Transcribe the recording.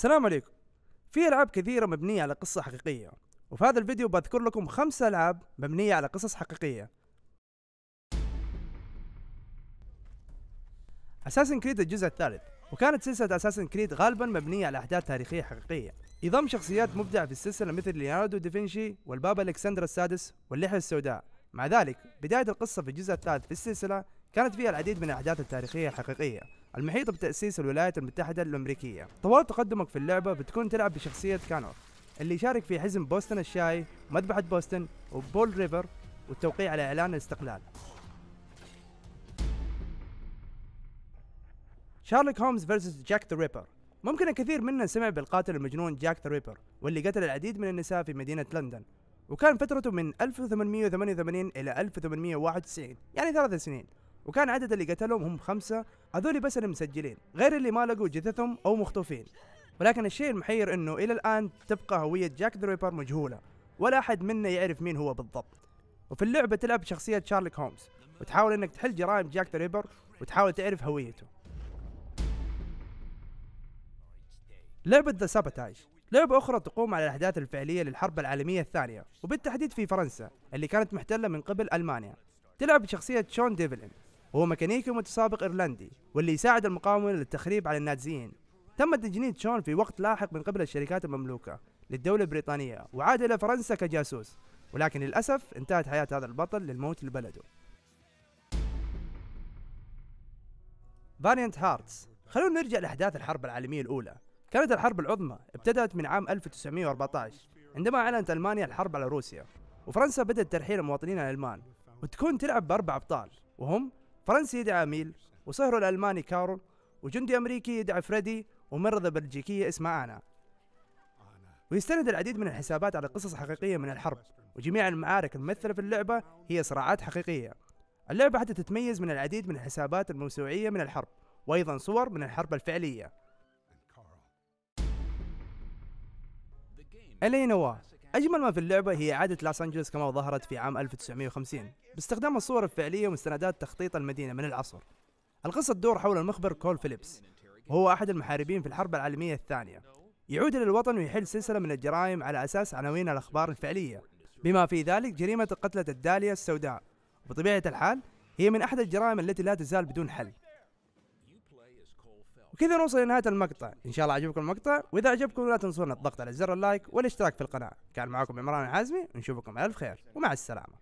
السلام عليكم في العاب كثيره مبنيه على قصه حقيقيه وفي هذا الفيديو بذكر لكم خمسة العاب مبنيه على قصص حقيقيه اساسن كريد الجزء الثالث وكانت سلسله اساسن كريد غالبا مبنيه على احداث تاريخيه حقيقيه يضم شخصيات مبدعه في السلسله مثل ليوناردو دافنشي والبابا الكسندر السادس واللحيه السوداء مع ذلك بدايه القصه في الجزء الثالث في السلسله كانت فيها العديد من الأحداث التاريخية الحقيقية المحيطة بتأسيس الولايات المتحدة الأمريكية طوال تقدمك في اللعبة بتكون تلعب بشخصية كانور اللي يشارك في حزم بوسطن الشاي مذبحة بوسطن وبول ريفر والتوقيع على إعلان الاستقلال شارلوك هومز فيرسس جاك ذا ريبر ممكن الكثير منا سمع بالقاتل المجنون جاك ذا ريبر واللي قتل العديد من النساء في مدينة لندن وكان فترته من 1888 إلى 1891 يعني ثلاث سنين وكان عدد اللي قتلهم هم خمسة هذول بس اللي مسجلين غير اللي ما لقوا جثثهم أو مختوفين ولكن الشيء المحير أنه إلى الآن تبقى هوية جاك ذا ريبر مجهولة ولا أحد منا يعرف مين هو بالضبط وفي اللعبة تلعب بشخصية شارلوك هومز وتحاول أنك تحل جرائم جاك ذا ريبر وتحاول تعرف هويته لعبة ذا سابتاج لعبة أخرى تقوم على الأحداث الفعلية للحرب العالمية الثانية وبالتحديد في فرنسا اللي كانت محتلة من قبل ألمانيا تلعب بشخصية شون ديفلين وهو ميكانيكي متسابق إيرلندي واللي يساعد المقاومة للتخريب على النازيين تم تجنيد شون في وقت لاحق من قبل الشركات المملوكة للدولة البريطانية وعاد إلى فرنسا كجاسوس ولكن للأسف انتهت حياة هذا البطل للموت لبلده فاريانت هارتس خلونا نرجع لأحداث الحرب العالمية الأولى كانت الحرب العظمى ابتدأت من عام 1914 عندما أعلنت ألمانيا الحرب على روسيا وفرنسا بدأت ترحيل المواطنين الألمان وتكون تلعب بأربع أبطال وهم فرنسي يدعى ميل وصهره الألماني كارول وجندي أمريكي يدعى فريدي وممرضة بلجيكية اسمها أنا ويستند العديد من الحسابات على قصص حقيقية من الحرب وجميع المعارك الممثلة في اللعبة هي صراعات حقيقية اللعبة حتى تتميز من العديد من الحسابات الموسوعية من الحرب وأيضا صور من الحرب الفعلية إلينوا أجمل ما في اللعبة هي إعادة لوس أنجلوس كما ظهرت في عام 1950 باستخدام الصور الفعلية ومستندات تخطيط المدينة من العصر القصة تدور حول المخبر كول فيليبس وهو أحد المحاربين في الحرب العالمية الثانية يعود إلى الوطن ويحل سلسلة من الجرائم على أساس عناوين الأخبار الفعلية بما في ذلك جريمة قتلة الدالية السوداء بطبيعة الحال هي من أحد الجرائم التي لا تزال بدون حل وكذا نوصل لنهايه المقطع ان شاء الله عجبكم المقطع واذا عجبكم لا تنسونا الضغط على زر اللايك والاشتراك في القناه كان معكم عمران العازمي ونشوفكم على الف خير ومع السلامه